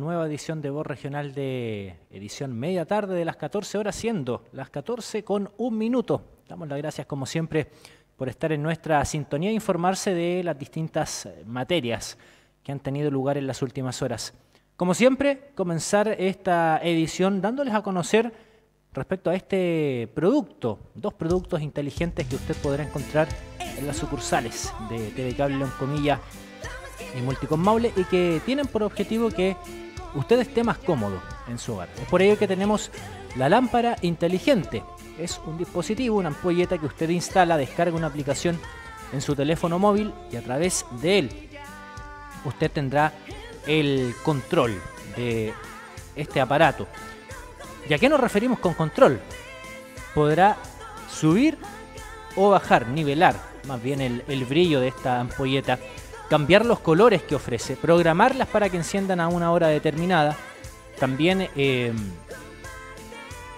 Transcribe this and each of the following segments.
nueva edición de Voz Regional de edición media tarde de las 14 horas, siendo las 14 con un minuto. Damos las gracias, como siempre, por estar en nuestra sintonía e informarse de las distintas eh, materias que han tenido lugar en las últimas horas. Como siempre, comenzar esta edición dándoles a conocer respecto a este producto, dos productos inteligentes que usted podrá encontrar en las sucursales de TV Cable, comillas, y Multicom y que tienen por objetivo que usted esté más cómodo en su hogar. Es por ello que tenemos la lámpara inteligente. Es un dispositivo, una ampolleta que usted instala, descarga una aplicación en su teléfono móvil y a través de él usted tendrá el control de este aparato. ¿Y a qué nos referimos con control? Podrá subir o bajar, nivelar más bien el, brillo de esta ampolleta cambiar los colores que ofrece, programarlas para que enciendan a una hora determinada. También eh,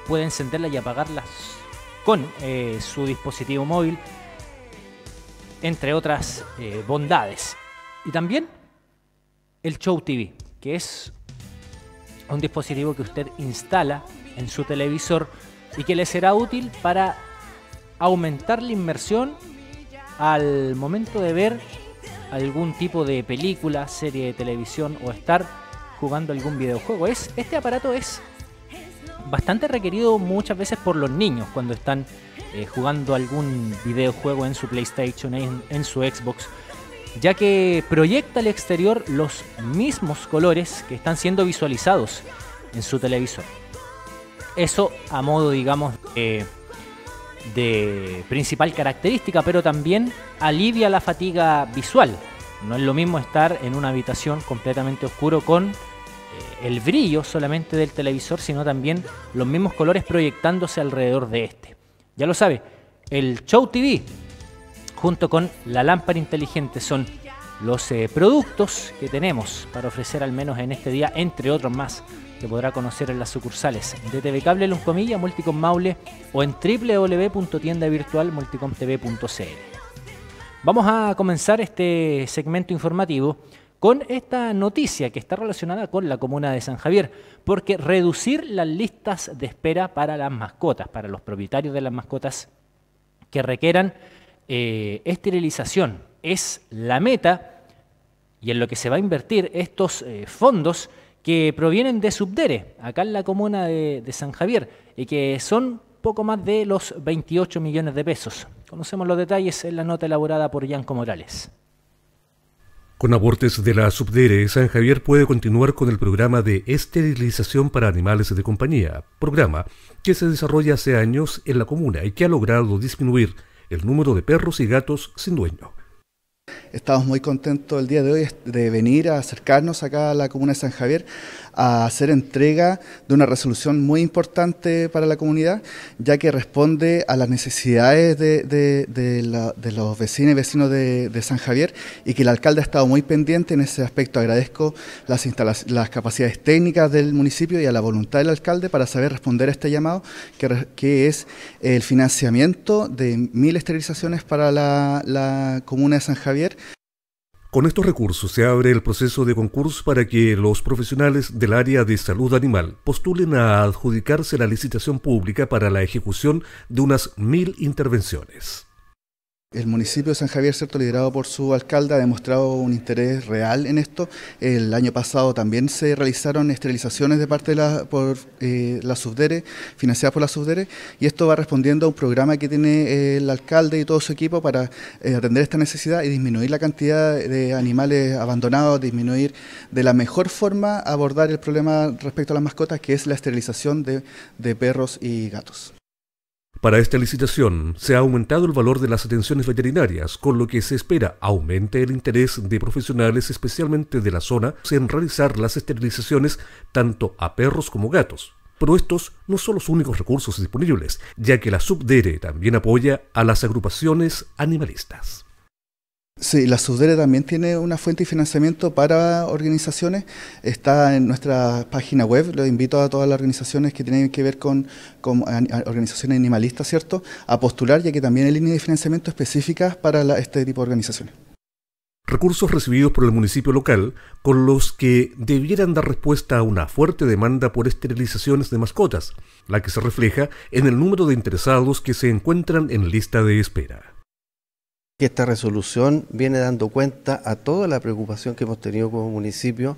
puede encenderlas y apagarlas con eh, su dispositivo móvil, entre otras eh, bondades. Y también el Show TV, que es un dispositivo que usted instala en su televisor y que le será útil para aumentar la inmersión al momento de ver algún tipo de película, serie de televisión o estar jugando algún videojuego. Es, este aparato es bastante requerido muchas veces por los niños cuando están eh, jugando algún videojuego en su PlayStation, en, su Xbox, ya que proyecta al exterior los mismos colores que están siendo visualizados en su televisor. Eso a modo, digamos, de de principal característica, pero también alivia la fatiga visual. No es lo mismo estar en una habitación completamente oscuro con eh, el brillo solamente del televisor, sino también los mismos colores proyectándose alrededor de este. Ya lo sabe, el Show TV junto con la lámpara inteligente son los eh, productos que tenemos para ofrecer al menos en este día, entre otros más, que podrá conocer en las sucursales de TV Cable, Luncomilla Multicom Maule o en www.tiendavirtualmulticomtv.cl. Vamos a comenzar este segmento informativo con esta noticia que está relacionada con la comuna de San Javier, porque reducir las listas de espera para las mascotas, para los propietarios de las mascotas que requieran eh, esterilización, es la meta y en lo que se va a invertir estos eh, fondos que provienen de Subdere, acá en la comuna de, San Javier, y que son poco más de los 28 millones de pesos. Conocemos los detalles en la nota elaborada por Yanco Morales. Con abortes de la Subdere, San Javier puede continuar con el programa de esterilización para animales de compañía, programa que se desarrolla hace años en la comuna y que ha logrado disminuir el número de perros y gatos sin dueño. Estamos muy contentos el día de hoy de venir a acercarnos acá a la comuna de San Javier a hacer entrega de una resolución muy importante para la comunidad, ya que responde a las necesidades de, los vecinos y vecinos de, San Javier y que el alcalde ha estado muy pendiente en ese aspecto. Agradezco las, capacidades técnicas del municipio y a la voluntad del alcalde para saber responder a este llamado, que, es el financiamiento de mil esterilizaciones para la comuna de San Javier con estos recursos se abre el proceso de concurso para que los profesionales del área de salud animal postulen a adjudicarse la licitación pública para la ejecución de unas mil intervenciones. El municipio de San Javier, liderado por su alcalde, ha demostrado un interés real en esto. El año pasado también se realizaron esterilizaciones de parte de la, por eh, la Subdere, financiadas por la Subdere, y esto va respondiendo a un programa que tiene eh, el alcalde y todo su equipo para eh, atender esta necesidad y disminuir la cantidad de animales abandonados, disminuir de la mejor forma abordar el problema respecto a las mascotas, que es la esterilización de perros y gatos. Para esta licitación se ha aumentado el valor de las atenciones veterinarias, con lo que se espera aumente el interés de profesionales, especialmente de la zona, en realizar las esterilizaciones tanto a perros como gatos. Pero estos no son los únicos recursos disponibles, ya que la Subdere también apoya a las agrupaciones animalistas. Sí, la SUDERE también tiene una fuente de financiamiento para organizaciones. Está en nuestra página web. lo invito a todas las organizaciones que tienen que ver con, organizaciones animalistas, ¿cierto?, a postular, ya que también hay líneas de financiamiento específicas para este tipo de organizaciones. Recursos recibidos por el municipio local con los que debieran dar respuesta a una fuerte demanda por esterilizaciones de mascotas, la que se refleja en el número de interesados que se encuentran en lista de espera esta resolución viene dando cuenta a toda la preocupación que hemos tenido como municipio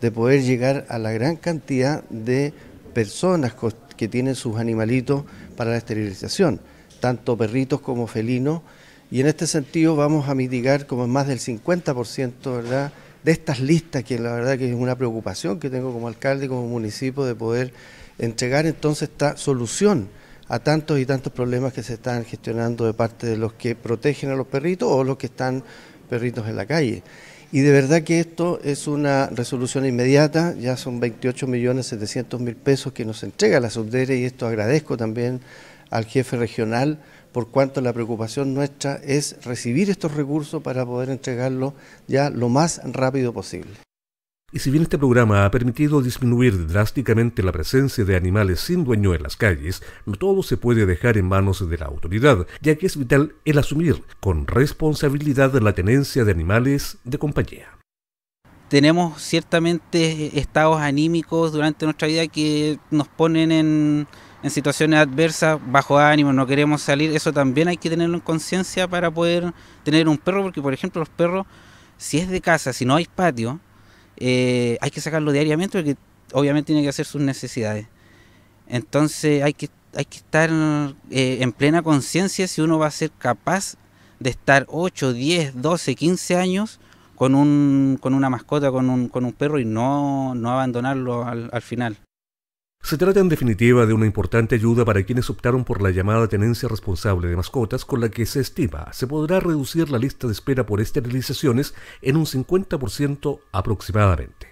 de poder llegar a la gran cantidad de personas que tienen sus animalitos para la esterilización, tanto perritos como felinos, y en este sentido vamos a mitigar como más del 50% ¿verdad? de estas listas, que la verdad que es una preocupación que tengo como alcalde, como municipio, de poder entregar entonces esta solución a tantos y tantos problemas que se están gestionando de parte de los que protegen a los perritos o los que están perritos en la calle. Y de verdad que esto es una resolución inmediata, ya son 28.700.000 pesos que nos entrega la subdere y esto agradezco también al jefe regional por cuanto la preocupación nuestra es recibir estos recursos para poder entregarlos ya lo más rápido posible. Y si bien este programa ha permitido disminuir drásticamente la presencia de animales sin dueño en las calles, no todo se puede dejar en manos de la autoridad, ya que es vital el asumir con responsabilidad la tenencia de animales de compañía. Tenemos ciertamente estados anímicos durante nuestra vida que nos ponen en, en situaciones adversas, bajo ánimo, no queremos salir. Eso también hay que tenerlo en conciencia para poder tener un perro, porque por ejemplo los perros, si es de casa, si no hay patio, eh, hay que sacarlo diariamente porque obviamente tiene que hacer sus necesidades. Entonces hay que, hay que estar eh, en plena conciencia si uno va a ser capaz de estar 8, 10, 12, 15 años con, un, con una mascota, con un, con un perro y no, no abandonarlo al, al final. Se trata en definitiva de una importante ayuda para quienes optaron por la llamada tenencia responsable de mascotas con la que se estima se podrá reducir la lista de espera por esterilizaciones en un 50% aproximadamente.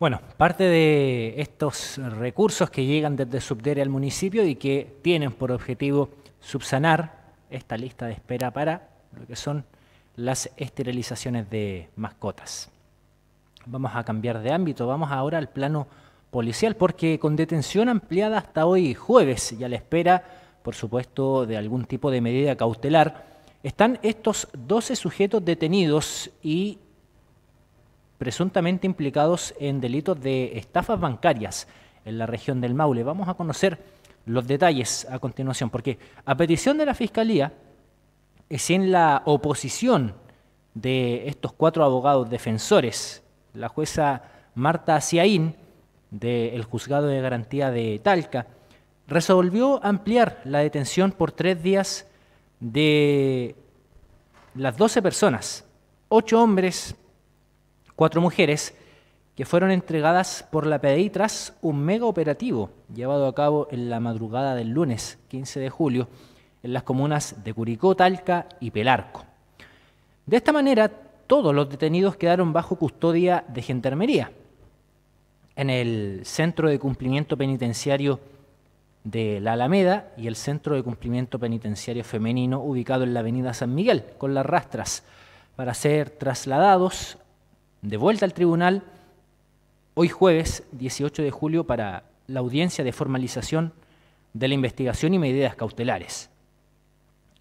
Bueno, parte de estos recursos que llegan desde Subdere al municipio y que tienen por objetivo subsanar esta lista de espera para lo que son las esterilizaciones de mascotas. Vamos a cambiar de ámbito, vamos ahora al plano policial, porque con detención ampliada hasta hoy jueves y a la espera, por supuesto, de algún tipo de medida cautelar, están estos 12 sujetos detenidos y presuntamente implicados en delitos de estafas bancarias en la región del Maule. Vamos a conocer los detalles a continuación, porque a petición de la Fiscalía, es en la oposición de estos cuatro abogados defensores la jueza Marta Ciaín, del Juzgado de Garantía de Talca, resolvió ampliar la detención por tres días de las 12 personas, ocho hombres, cuatro mujeres, que fueron entregadas por la PDI tras un mega operativo llevado a cabo en la madrugada del lunes 15 de julio en las comunas de Curicó, Talca y Pelarco. De esta manera, todos los detenidos quedaron bajo custodia de gendarmería en el Centro de Cumplimiento Penitenciario de la Alameda y el Centro de Cumplimiento Penitenciario Femenino ubicado en la Avenida San Miguel, con las rastras, para ser trasladados de vuelta al tribunal hoy jueves 18 de julio para la audiencia de formalización de la investigación y medidas cautelares.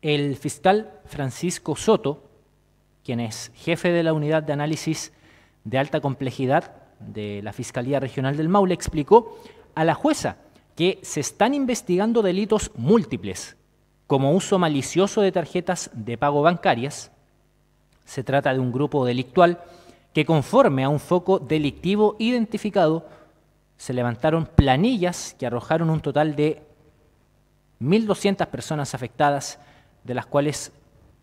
El fiscal Francisco Soto quien es jefe de la unidad de análisis de alta complejidad de la Fiscalía Regional del Maule, explicó a la jueza que se están investigando delitos múltiples, como uso malicioso de tarjetas de pago bancarias. Se trata de un grupo delictual que conforme a un foco delictivo identificado, se levantaron planillas que arrojaron un total de 1.200 personas afectadas, de las cuales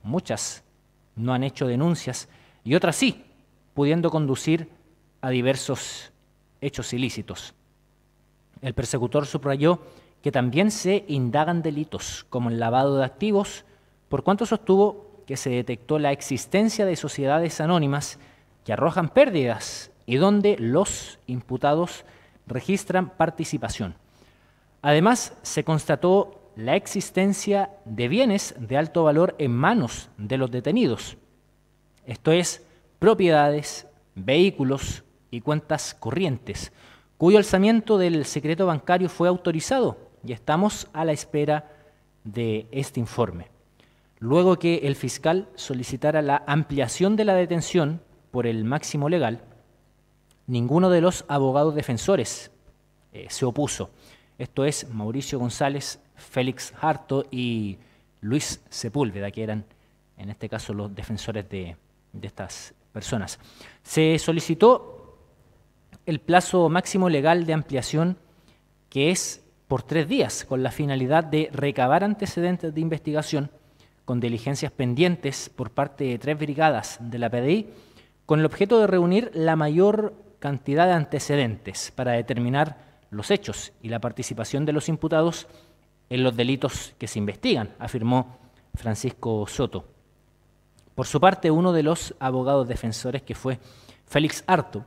muchas no han hecho denuncias y otras sí, pudiendo conducir a diversos hechos ilícitos. El persecutor subrayó que también se indagan delitos como el lavado de activos, por cuanto sostuvo que se detectó la existencia de sociedades anónimas que arrojan pérdidas y donde los imputados registran participación. Además, se constató la existencia de bienes de alto valor en manos de los detenidos, esto es, propiedades, vehículos y cuentas corrientes, cuyo alzamiento del secreto bancario fue autorizado y estamos a la espera de este informe. Luego que el fiscal solicitara la ampliación de la detención por el máximo legal, ninguno de los abogados defensores eh, se opuso. Esto es Mauricio González Félix Harto y Luis Sepúlveda, que eran en este caso los defensores de, de estas personas. Se solicitó el plazo máximo legal de ampliación, que es por tres días, con la finalidad de recabar antecedentes de investigación con diligencias pendientes por parte de tres brigadas de la PDI, con el objeto de reunir la mayor cantidad de antecedentes para determinar los hechos y la participación de los imputados en los delitos que se investigan, afirmó Francisco Soto. Por su parte, uno de los abogados defensores, que fue Félix Harto,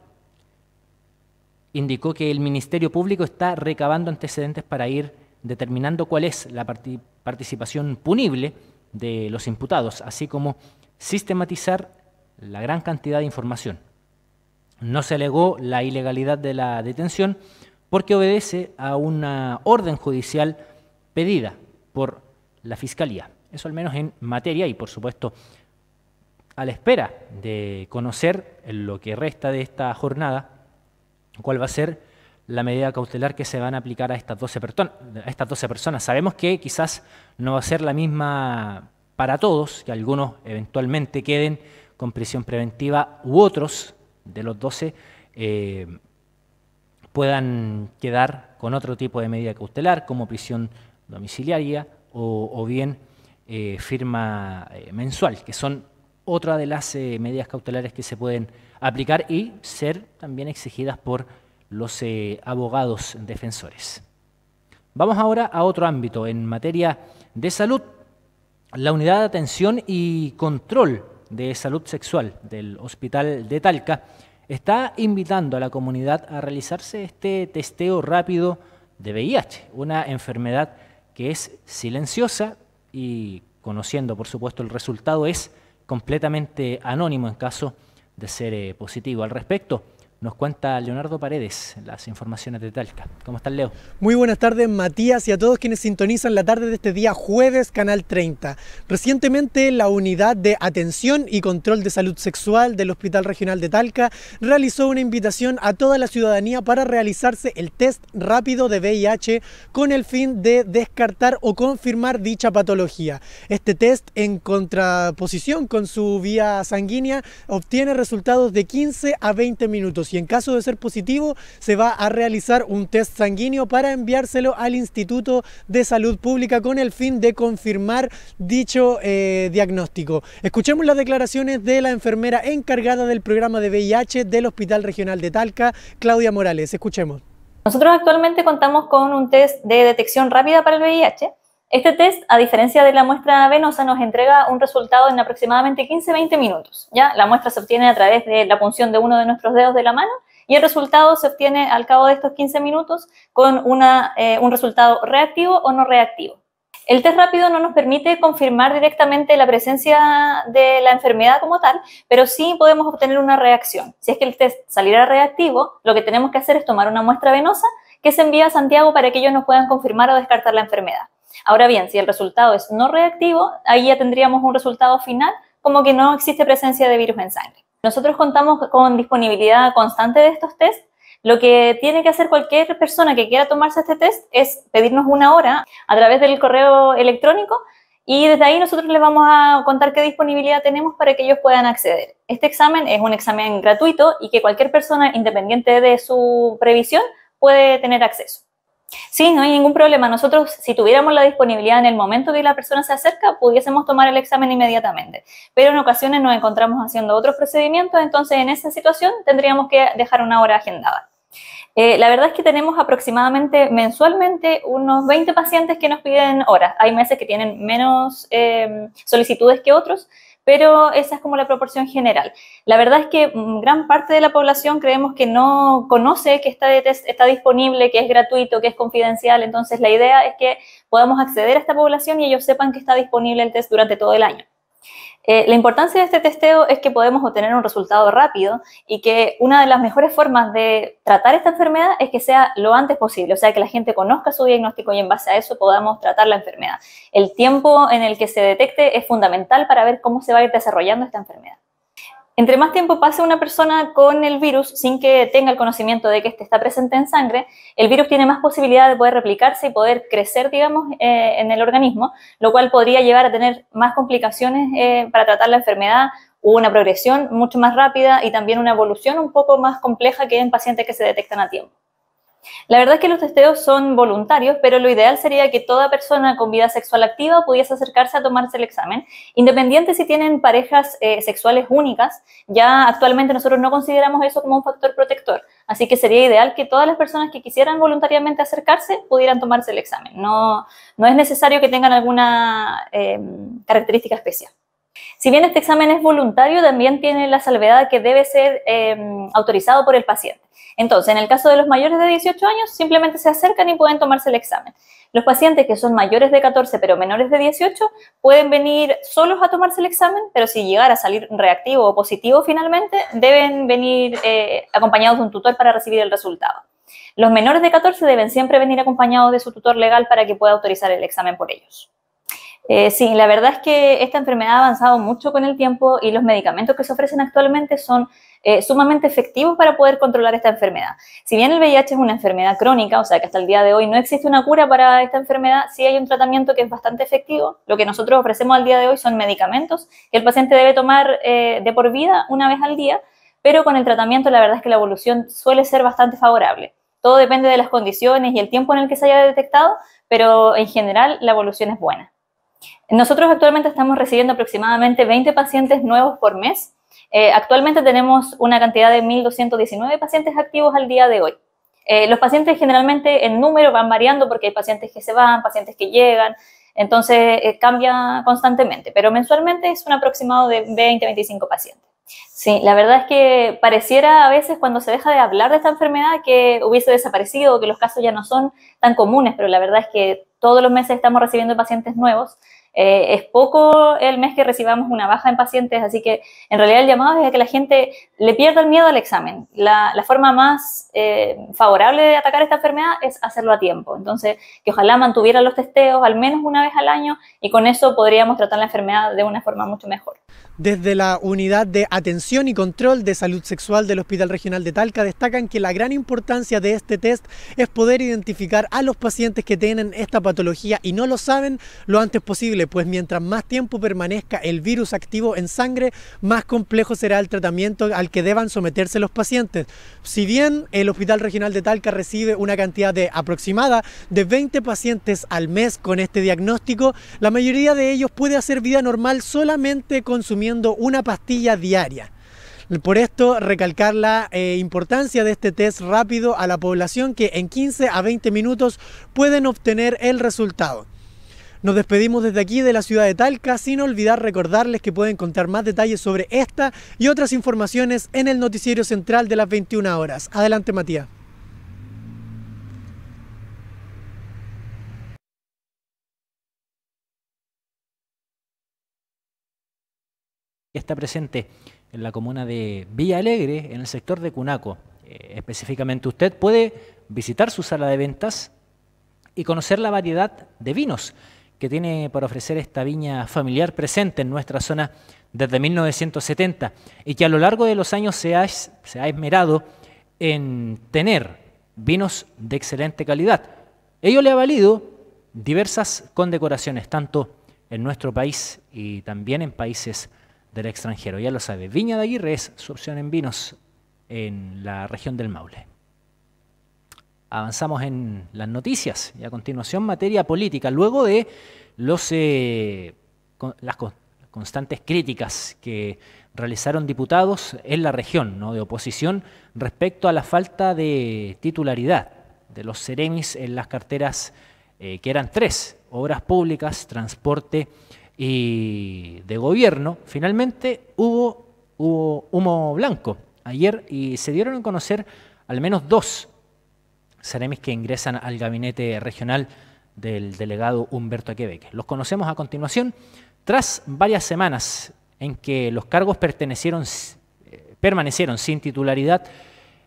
indicó que el Ministerio Público está recabando antecedentes para ir determinando cuál es la participación punible de los imputados, así como sistematizar la gran cantidad de información. No se alegó la ilegalidad de la detención porque obedece a una orden judicial pedida por la Fiscalía. Eso al menos en materia y por supuesto a la espera de conocer lo que resta de esta jornada, cuál va a ser la medida cautelar que se van a aplicar a estas 12, personas. Sabemos que quizás no va a ser la misma para todos, que algunos eventualmente queden con prisión preventiva u otros de los 12 eh, puedan quedar con otro tipo de medida cautelar, como prisión domiciliaria o, bien eh, firma eh, mensual, que son otra de las eh, medidas cautelares que se pueden aplicar y ser también exigidas por los abogados defensores. Vamos ahora a otro ámbito, en materia de salud, la unidad de atención y control de salud sexual del Hospital de Talca está invitando a la comunidad a realizarse este testeo rápido de VIH, una enfermedad que es silenciosa y conociendo, por supuesto, el resultado es completamente anónimo en caso de ser eh, positivo. Al respecto, nos cuenta Leonardo Paredes las informaciones de Talca. ¿Cómo estás, Leo? Muy buenas tardes, Matías, y a todos quienes sintonizan la tarde de este día jueves, Canal 30. Recientemente, la Unidad de Atención y Control de Salud Sexual del Hospital Regional de Talca realizó una invitación a toda la ciudadanía para realizarse el test rápido de VIH con el fin de descartar o confirmar dicha patología. Este test, en contraposición con su vía sanguínea, obtiene resultados de 15 a 20 minutos y en caso de ser positivo se va a realizar un test sanguíneo para enviárselo al Instituto de Salud Pública con el fin de confirmar dicho eh, diagnóstico. Escuchemos las declaraciones de la enfermera encargada del programa de VIH del Hospital Regional de Talca, Claudia Morales. Escuchemos. Nosotros actualmente contamos con un test de detección rápida para el VIH este test, a diferencia de la muestra venosa, nos entrega un resultado en aproximadamente 15-20 minutos. ¿ya? La muestra se obtiene a través de la punción de uno de nuestros dedos de la mano y el resultado se obtiene al cabo de estos 15 minutos con eh, un resultado reactivo o no reactivo. El test rápido no nos permite confirmar directamente la presencia de la enfermedad como tal, pero sí podemos obtener una reacción. Si es que el test saliera reactivo, lo que tenemos que hacer es tomar una muestra venosa que se envía a Santiago para que ellos nos puedan confirmar o descartar la enfermedad. Ahora bien, si el resultado es no reactivo, ahí ya tendríamos un resultado final como que no existe presencia de virus en sangre. Nosotros contamos con disponibilidad constante de estos tests. Lo que tiene que hacer cualquier persona que quiera tomarse este test es pedirnos una hora a través del correo electrónico y desde ahí nosotros les vamos a contar qué disponibilidad tenemos para que ellos puedan acceder. Este examen es un examen gratuito y que cualquier persona, independiente de su previsión, puede tener acceso. Sí, no hay ningún problema. Nosotros, si tuviéramos la disponibilidad en el momento que la persona se acerca, pudiésemos tomar el examen inmediatamente. Pero en ocasiones nos encontramos haciendo otros procedimientos, entonces en esa situación tendríamos que dejar una hora agendada. Eh, la verdad es que tenemos aproximadamente mensualmente unos 20 pacientes que nos piden horas. Hay meses que tienen menos eh, solicitudes que otros, pero esa es como la proporción general. La verdad es que mm, gran parte de la población creemos que no conoce que está está disponible, que es gratuito, que es confidencial, entonces la idea es que podamos acceder a esta población y ellos sepan que está disponible el test durante todo el año. Eh, la importancia de este testeo es que podemos obtener un resultado rápido y que una de las mejores formas de tratar esta enfermedad es que sea lo antes posible, o sea, que la gente conozca su diagnóstico y en base a eso podamos tratar la enfermedad. El tiempo en el que se detecte es fundamental para ver cómo se va a ir desarrollando esta enfermedad. Entre más tiempo pase una persona con el virus sin que tenga el conocimiento de que este está presente en sangre, el virus tiene más posibilidad de poder replicarse y poder crecer, digamos, eh, en el organismo, lo cual podría llevar a tener más complicaciones eh, para tratar la enfermedad o una progresión mucho más rápida y también una evolución un poco más compleja que en pacientes que se detectan a tiempo. La verdad es que los testeos son voluntarios, pero lo ideal sería que toda persona con vida sexual activa pudiese acercarse a tomarse el examen, independiente si tienen parejas eh, sexuales únicas. Ya actualmente nosotros no consideramos eso como un factor protector, así que sería ideal que todas las personas que quisieran voluntariamente acercarse pudieran tomarse el examen. No, es necesario que tengan alguna eh, característica especial. Si bien este examen es voluntario, también tiene la salvedad que debe ser em, autorizado por el paciente. Entonces, en el caso de los mayores de 18 años, simplemente se acercan y pueden tomarse el examen. Los pacientes que son mayores de 14 pero menores de 18 pueden venir solos a tomarse el examen, pero si llegara a salir reactivo o positivo finalmente, deben venir eh, acompañados de un tutor para recibir el resultado. Los menores de 14 deben siempre venir acompañados de su tutor legal para que pueda autorizar el examen por ellos. Eh, sí, la verdad es que esta enfermedad ha avanzado mucho con el tiempo y los medicamentos que se ofrecen actualmente son eh, sumamente efectivos para poder controlar esta enfermedad. Si bien el VIH es una enfermedad crónica, o sea que hasta el día de hoy no existe una cura para esta enfermedad, sí hay un tratamiento que es bastante efectivo. Lo que nosotros ofrecemos al día de hoy son medicamentos que el paciente debe tomar eh, de por vida una vez al día, pero con el tratamiento la verdad es que la evolución suele ser bastante favorable. Todo depende de las condiciones y el tiempo en el que se haya detectado, pero en general la evolución es buena. Nosotros actualmente estamos recibiendo aproximadamente 20 pacientes nuevos por mes. Eh, actualmente tenemos una cantidad de 1.219 pacientes activos al día de hoy. Eh, los pacientes generalmente en número van variando porque hay pacientes que se van, pacientes que llegan, entonces eh, cambia constantemente, pero mensualmente es un aproximado de 20-25 pacientes. Sí, la verdad es que pareciera a veces cuando se deja de hablar de esta enfermedad que hubiese desaparecido, que los casos ya no son tan comunes, pero la verdad es que todos los meses estamos recibiendo pacientes nuevos. Eh, es poco el mes que recibamos una baja en pacientes, así que en realidad el llamado es a que la gente le pierda el miedo al examen. La, forma más eh, favorable de atacar esta enfermedad es hacerlo a tiempo. Entonces, que ojalá mantuviera los testeos al menos una vez al año y con eso podríamos tratar la enfermedad de una forma mucho mejor. Desde la Unidad de Atención y Control de Salud Sexual del Hospital Regional de Talca destacan que la gran importancia de este test es poder identificar a los pacientes que tienen esta patología y no lo saben lo antes posible, pues mientras más tiempo permanezca el virus activo en sangre, más complejo será el tratamiento al que deban someterse los pacientes. Si bien el Hospital Regional de Talca recibe una cantidad de aproximada de 20 pacientes al mes con este diagnóstico, la mayoría de ellos puede hacer vida normal solamente consumiendo una pastilla diaria. Por esto, recalcar la eh, importancia de este test rápido a la población que en 15 a 20 minutos pueden obtener el resultado. Nos despedimos desde aquí de la ciudad de Talca sin olvidar recordarles que pueden contar más detalles sobre esta y otras informaciones en el noticiero central de las 21 horas. Adelante Matías. está presente en la comuna de Villa Alegre, en el sector de Cunaco. Eh, específicamente usted puede visitar su sala de ventas y conocer la variedad de vinos que tiene para ofrecer esta viña familiar presente en nuestra zona desde 1970 y que a lo largo de los años se ha, se ha esmerado en tener vinos de excelente calidad. Ello le ha valido diversas condecoraciones, tanto en nuestro país y también en países del extranjero. Ya lo sabe, Viña de Aguirre es su opción en vinos en la región del Maule. Avanzamos en las noticias y a continuación materia política, luego de los, eh, las constantes críticas que realizaron diputados en la región ¿no? de oposición respecto a la falta de titularidad de los seremis en las carteras eh, que eran tres, obras públicas, transporte y de gobierno, finalmente hubo, hubo humo blanco ayer y se dieron a conocer al menos dos seremis que ingresan al gabinete regional del delegado Humberto Aquebeque. Los conocemos a continuación tras varias semanas en que los cargos pertenecieron, eh, permanecieron sin titularidad.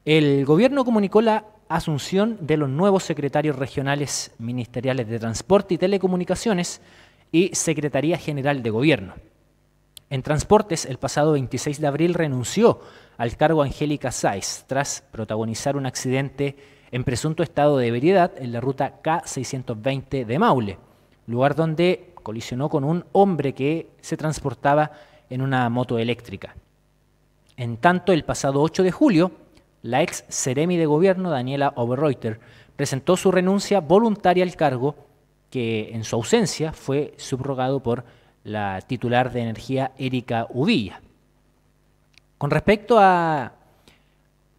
El gobierno comunicó la asunción de los nuevos secretarios regionales ministeriales de Transporte y Telecomunicaciones, y Secretaría General de Gobierno. En Transportes, el pasado 26 de abril renunció al cargo Angélica Saiz tras protagonizar un accidente en presunto estado de ebriedad en la ruta K620 de Maule, lugar donde colisionó con un hombre que se transportaba en una moto eléctrica. En tanto, el pasado 8 de julio, la ex seremi de Gobierno, Daniela Oberreuter, presentó su renuncia voluntaria al cargo que en su ausencia fue subrogado por la titular de energía Erika Uvilla. Con respecto a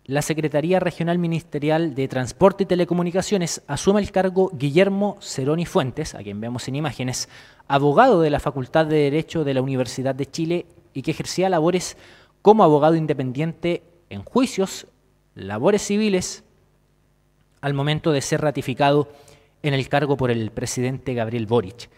la Secretaría Regional Ministerial de Transporte y Telecomunicaciones asume el cargo Guillermo Ceroni Fuentes, a quien vemos en imágenes, abogado de la Facultad de Derecho de la Universidad de Chile y que ejercía labores como abogado independiente en juicios, labores civiles, al momento de ser ratificado en el cargo por el presidente Gabriel Boric.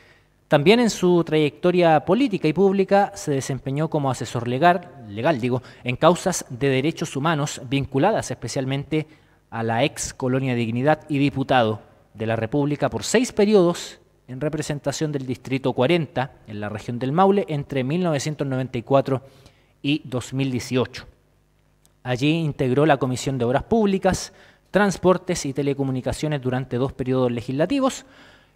También en su trayectoria política y pública se desempeñó como asesor legal, legal digo, en causas de derechos humanos vinculadas especialmente a la ex colonia Dignidad y diputado de la República por seis periodos en representación del Distrito 40 en la región del Maule entre 1994 y 2018. Allí integró la Comisión de Obras Públicas, Transportes y Telecomunicaciones durante dos periodos legislativos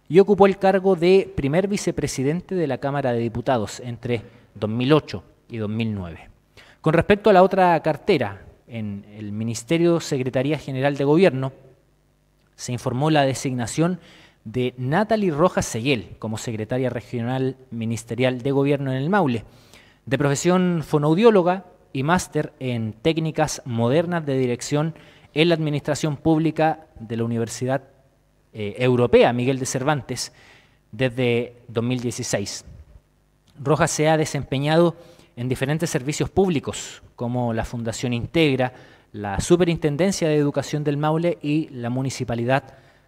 y ocupó el cargo de primer vicepresidente de la Cámara de Diputados entre 2008 y 2009. Con respecto a la otra cartera, en el Ministerio Secretaría General de Gobierno, se informó la designación de Natalie Rojas Seguel como secretaria regional ministerial de gobierno en el Maule, de profesión fonoaudióloga y máster en técnicas modernas de dirección en la Administración Pública de la Universidad eh, Europea, Miguel de Cervantes, desde 2016. Rojas se ha desempeñado en diferentes servicios públicos, como la Fundación Integra, la Superintendencia de Educación del Maule y la Municipalidad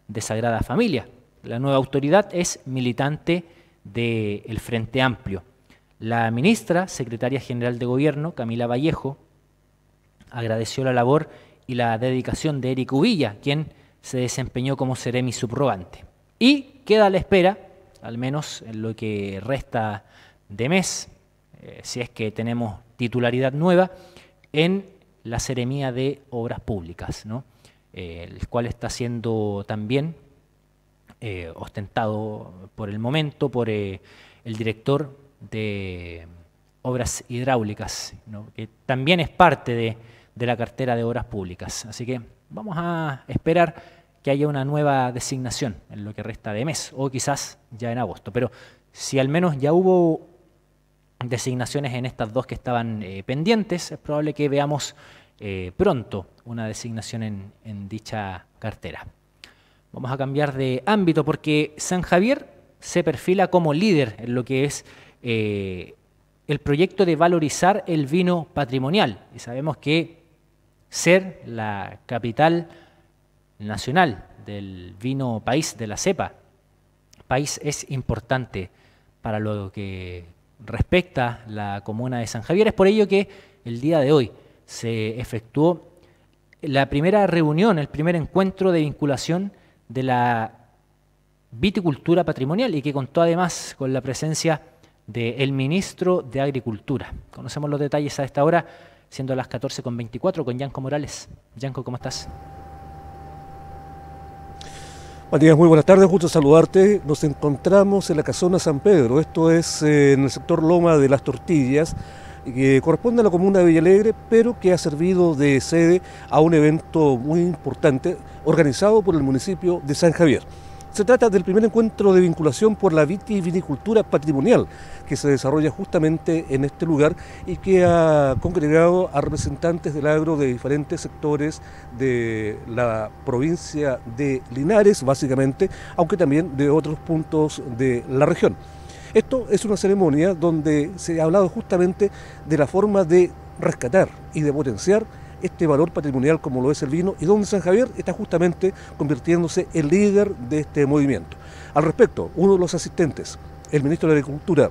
de Sagrada Familia. La nueva autoridad es militante del Frente Amplio. La ministra, secretaria general de Gobierno, Camila Vallejo, agradeció la labor y la dedicación de Eric Ubilla, quien se desempeñó como seremi subrogante. Y queda a la espera, al menos en lo que resta de mes, eh, si es que tenemos titularidad nueva, en la seremía de Obras Públicas, ¿no? Eh, el cual está siendo también eh, ostentado por el momento por el director de Obras Hidráulicas, que también es parte de de la cartera de obras públicas. Así que vamos a esperar que haya una nueva designación en lo que resta de mes o quizás ya en agosto. Pero si al menos ya hubo designaciones en estas dos que estaban eh, pendientes, es probable que veamos eh, pronto una designación en, dicha cartera. Vamos a cambiar de ámbito porque San Javier se perfila como líder en lo que es eh, el proyecto de valorizar el vino patrimonial. Y sabemos que ser la capital nacional del vino país de la cepa. País es importante para lo que respecta la comuna de San Javier. Es por ello que el día de hoy se efectuó la primera reunión, el primer encuentro de vinculación de la viticultura patrimonial y que contó además con la presencia del ministro de Agricultura. Conocemos los detalles a esta hora siendo las 14.24 con Yanko Morales. Yanko, ¿cómo estás? Matías, muy buenas tardes, gusto saludarte. Nos encontramos en la Casona San Pedro, esto es eh, en el sector Loma de las Tortillas, que corresponde a la comuna de Villalegre, pero que ha servido de sede a un evento muy importante organizado por el municipio de San Javier. Se trata del primer encuentro de vinculación por la vitivinicultura patrimonial que se desarrolla justamente en este lugar y que ha congregado a representantes del agro de diferentes sectores de la provincia de Linares, básicamente, aunque también de otros puntos de la región. Esto es una ceremonia donde se ha hablado justamente de la forma de rescatar y de potenciar este valor patrimonial como lo es el vino y donde San Javier está justamente convirtiéndose en líder de este movimiento. Al respecto, uno de los asistentes, el ministro de Agricultura,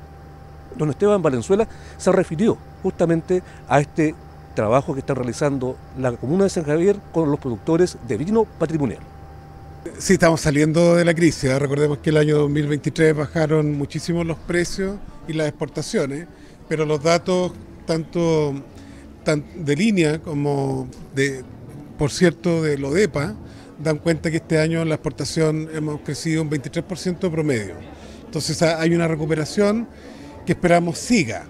don Esteban Valenzuela, se refirió justamente a este trabajo que está realizando la comuna de San Javier con los productores de vino patrimonial. Sí, estamos saliendo de la crisis. ¿eh? Recordemos que el año 2023 bajaron muchísimo los precios y las exportaciones, pero los datos, tanto tan de línea como de, por cierto, de LODEPA, dan cuenta que este año la exportación hemos crecido un 23% promedio. Entonces ah, hay una recuperación que esperamos siga.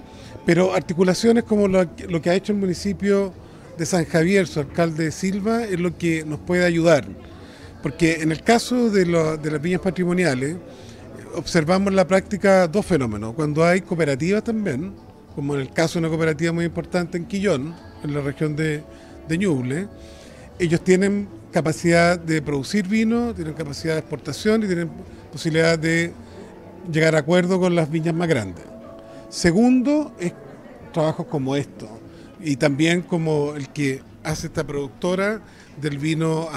Pero articulaciones como lo, que ha hecho el municipio de San Javier, su alcalde Silva, es lo que nos puede ayudar. Porque en el caso de, de las viñas patrimoniales, observamos en la práctica dos fenómenos. Cuando hay cooperativas también, como en el caso de una cooperativa muy importante en Quillón, en la región de, de Ñuble, ellos tienen capacidad de producir vino, tienen capacidad de exportación y tienen posibilidad de llegar a acuerdo con las viñas más grandes. Segundo, es trabajos como esto y también como el que hace esta productora del vino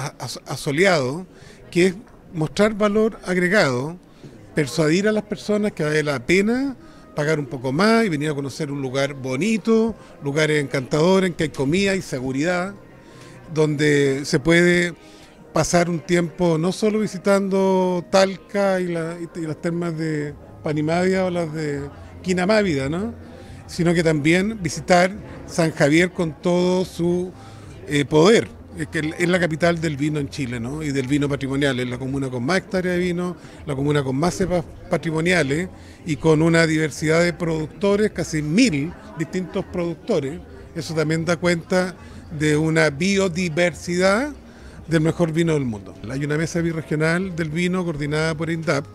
asoleado, que es mostrar valor agregado, persuadir a las personas que vale la pena pagar un poco más y venir a conocer un lugar bonito, lugares encantadores en que hay comida y seguridad, donde se puede pasar un tiempo no solo visitando Talca y, las termas de Panimavia o las de Quinamávida, ¿no? sino que también visitar San Javier con todo su eh, poder eh, que es la capital del vino en Chile, ¿no? Y del vino patrimonial. Es la comuna con más hectáreas de vino, la comuna con más cepas patrimoniales y con una diversidad de productores, casi mil distintos productores. Eso también da cuenta de una biodiversidad del mejor vino del mundo. Hay una mesa biregional del vino coordinada por INDAP.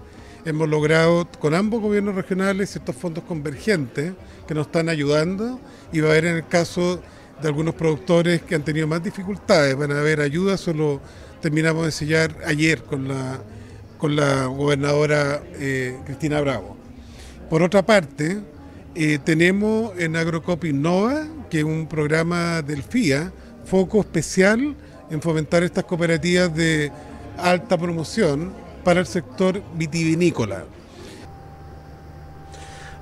Hemos logrado con ambos gobiernos regionales ...estos fondos convergentes que nos están ayudando y va a haber en el caso de algunos productores que han tenido más dificultades. Van a haber ayudas, solo terminamos de sellar ayer con la, con la gobernadora eh, Cristina Bravo. Por otra parte, eh, tenemos en Agrocopy Nova, que es un programa del FIA, foco especial en fomentar estas cooperativas de alta promoción para el sector vitivinícola.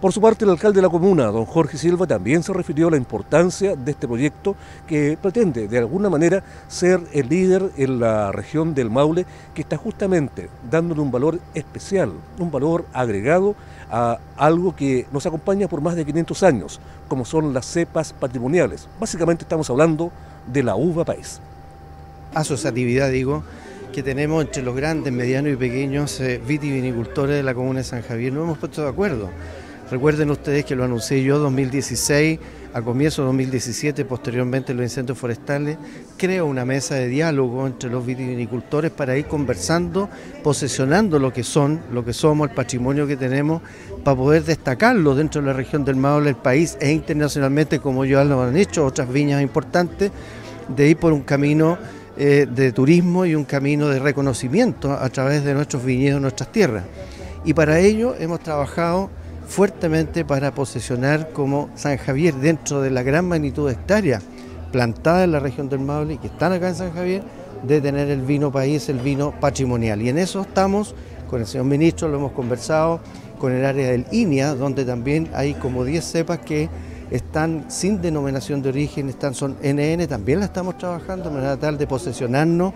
Por su parte, el alcalde de la comuna, don Jorge Silva, también se refirió a la importancia de este proyecto que pretende, de alguna manera, ser el líder en la región del Maule, que está justamente dándole un valor especial, un valor agregado a algo que nos acompaña por más de 500 años, como son las cepas patrimoniales. Básicamente estamos hablando de la uva país. Asociatividad, digo, que tenemos entre los grandes, medianos y pequeños eh, vitivinicultores de la comuna de San Javier. no hemos puesto de acuerdo Recuerden ustedes que lo anuncié yo 2016, a comienzo de 2017, posteriormente los incendios forestales, creo una mesa de diálogo entre los vitivinicultores para ir conversando, posesionando lo que son, lo que somos, el patrimonio que tenemos, para poder destacarlo dentro de la región del Maule el país e internacionalmente, como ya lo han hecho otras viñas importantes, de ir por un camino eh, de turismo y un camino de reconocimiento a través de nuestros viñedos, nuestras tierras. Y para ello hemos trabajado fuertemente para posesionar como San Javier dentro de la gran magnitud de plantada en la región del Maule y que están acá en San Javier, de tener el vino país, el vino patrimonial. Y en eso estamos con el señor ministro, lo hemos conversado, con el área del INIA, donde también hay como 10 cepas que están sin denominación de origen, están, son NN, también la estamos trabajando de manera tal de posesionarnos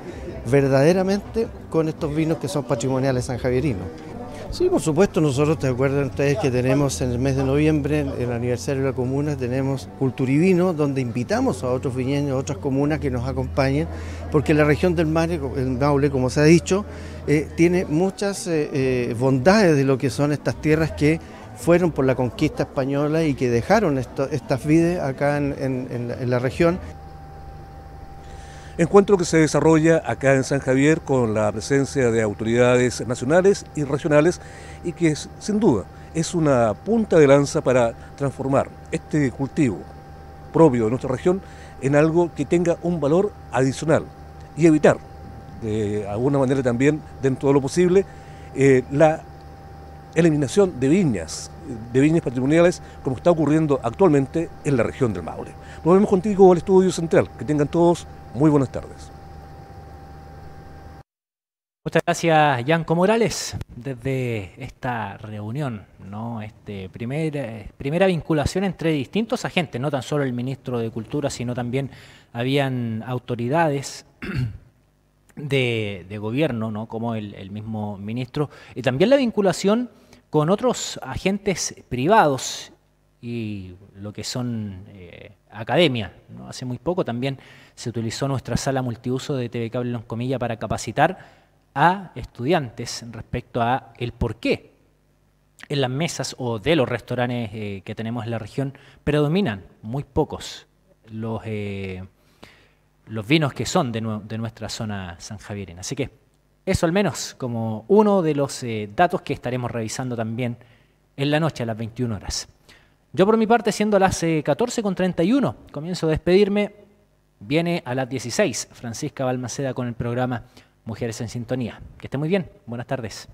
verdaderamente con estos vinos que son patrimoniales sanjavierinos. Sí, por supuesto, nosotros te acuerdan ustedes que tenemos en el mes de noviembre, el aniversario de la comuna, tenemos Culturivino, donde invitamos a otros viñeños, a otras comunas que nos acompañen, porque la región del Mare, el Maule, como se ha dicho, eh, tiene muchas eh, eh, bondades de lo que son estas tierras que fueron por la conquista española y que dejaron estas vides acá en la región. Encuentro que se desarrolla acá en San Javier con la presencia de autoridades nacionales y regionales y que sin duda es una punta de lanza para transformar este cultivo propio de nuestra región en algo que tenga un valor adicional y evitar de alguna manera también dentro de lo posible eh, la eliminación de viñas, de viñas patrimoniales, como está ocurriendo actualmente en la región del Maule. Nos vemos contigo al estudio central. Que tengan todos muy buenas tardes. Muchas gracias, Yanco Morales, desde esta reunión, ¿no? Este primer, eh, primera vinculación entre distintos agentes, no tan solo el ministro de Cultura, sino también habían autoridades de, gobierno, ¿no? Como el, mismo ministro, y también la vinculación con otros agentes privados y lo que son eh, academia. ¿no? Hace muy poco también se utilizó nuestra sala multiuso de TV Cable en comillas para capacitar a estudiantes respecto a el por qué en las mesas o de los restaurantes eh, que tenemos en la región predominan muy pocos los, eh, los vinos que son de, nuestra zona San Javier. Así que eso al menos como uno de los eh, datos que estaremos revisando también en la noche a las 21 horas. Yo por mi parte, siendo las 14.31, eh, comienzo a despedirme. Viene a las 16 Francisca Balmaceda con el programa Mujeres en Sintonía. Que esté muy bien. Buenas tardes.